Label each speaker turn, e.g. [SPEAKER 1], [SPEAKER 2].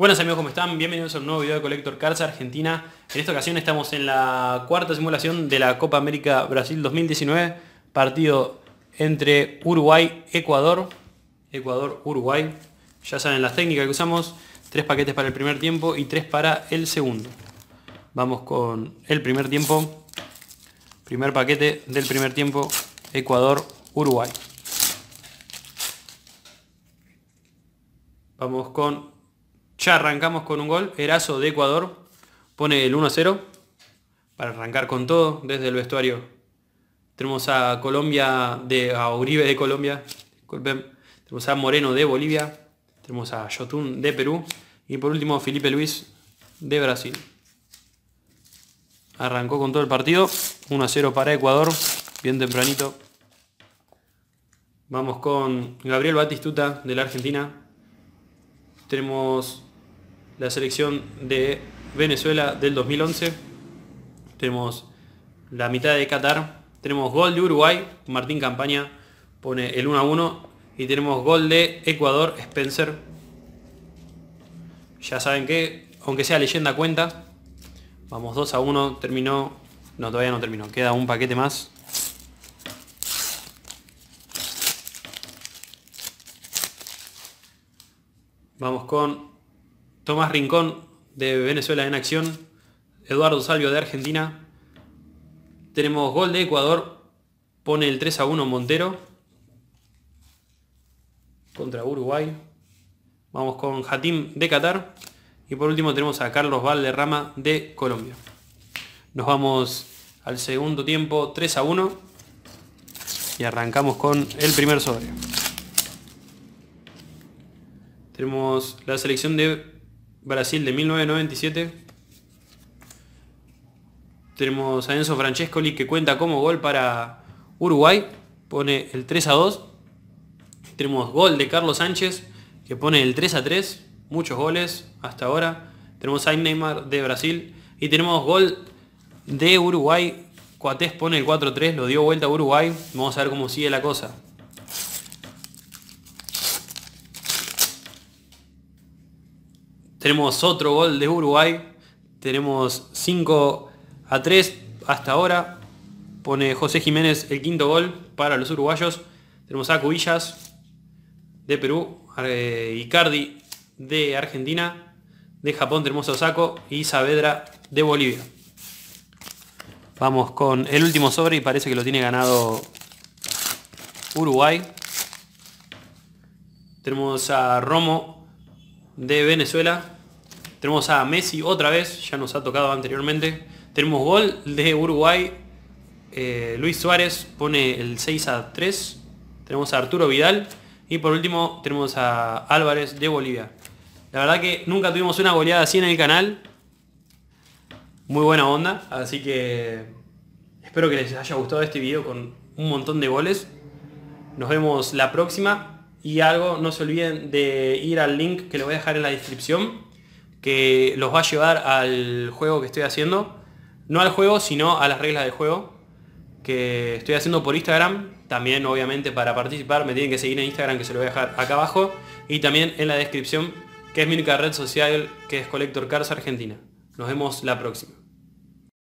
[SPEAKER 1] Buenas amigos, ¿cómo están? Bienvenidos a un nuevo video de Collector Cars Argentina. En esta ocasión estamos en la cuarta simulación de la Copa América Brasil 2019, partido entre Uruguay-Ecuador, Ecuador-Uruguay. Ya saben las técnicas que usamos, tres paquetes para el primer tiempo y tres para el segundo. Vamos con el primer tiempo, primer paquete del primer tiempo, Ecuador-Uruguay. Vamos con ya arrancamos con un gol. Erazo de Ecuador pone el 1-0 para arrancar con todo desde el vestuario. Tenemos a Colombia, de, a Uribe de Colombia. Tenemos a Moreno de Bolivia. Tenemos a Yotun de Perú. Y por último Felipe Luis de Brasil. Arrancó con todo el partido. 1-0 para Ecuador. Bien tempranito. Vamos con Gabriel Batistuta de la Argentina. Tenemos la selección de Venezuela del 2011. Tenemos la mitad de Qatar. Tenemos gol de Uruguay. Martín Campaña pone el 1 a 1. Y tenemos gol de Ecuador, Spencer. Ya saben que, aunque sea leyenda cuenta. Vamos 2 a 1. Terminó. No, todavía no terminó. Queda un paquete más. Vamos con Tomás Rincón de Venezuela en acción, Eduardo Salvio de Argentina. Tenemos gol de Ecuador, pone el 3 a 1 Montero contra Uruguay. Vamos con Hatim de Qatar. Y por último tenemos a Carlos Valderrama de Colombia. Nos vamos al segundo tiempo 3 a 1. Y arrancamos con el primer sobre. Tenemos la selección de Brasil de 1997. Tenemos a Enzo Francescoli que cuenta como gol para Uruguay. Pone el 3 a 2. Tenemos gol de Carlos Sánchez que pone el 3 a 3. Muchos goles hasta ahora. Tenemos a Neymar de Brasil. Y tenemos gol de Uruguay. Coates pone el 4 a 3. Lo dio vuelta a Uruguay. Vamos a ver cómo sigue la cosa. Tenemos otro gol de Uruguay. Tenemos 5 a 3 hasta ahora. Pone José Jiménez el quinto gol para los uruguayos. Tenemos a Cubillas de Perú, eh, Icardi de Argentina, de Japón tenemos a Osako y Saavedra de Bolivia. Vamos con el último sobre y parece que lo tiene ganado Uruguay. Tenemos a Romo de Venezuela. Tenemos a Messi otra vez, ya nos ha tocado anteriormente. Tenemos gol de Uruguay. Eh, Luis Suárez pone el 6 a 3. Tenemos a Arturo Vidal. Y por último tenemos a Álvarez de Bolivia. La verdad que nunca tuvimos una goleada así en el canal. Muy buena onda. Así que espero que les haya gustado este video con un montón de goles. Nos vemos la próxima. Y algo, no se olviden de ir al link que les voy a dejar en la descripción, que los va a llevar al juego que estoy haciendo. No al juego, sino a las reglas del juego, que estoy haciendo por Instagram. También, obviamente, para participar me tienen que seguir en Instagram, que se lo voy a dejar acá abajo. Y también en la descripción, que es mi única red social, que es Collector Cars Argentina. Nos vemos la próxima.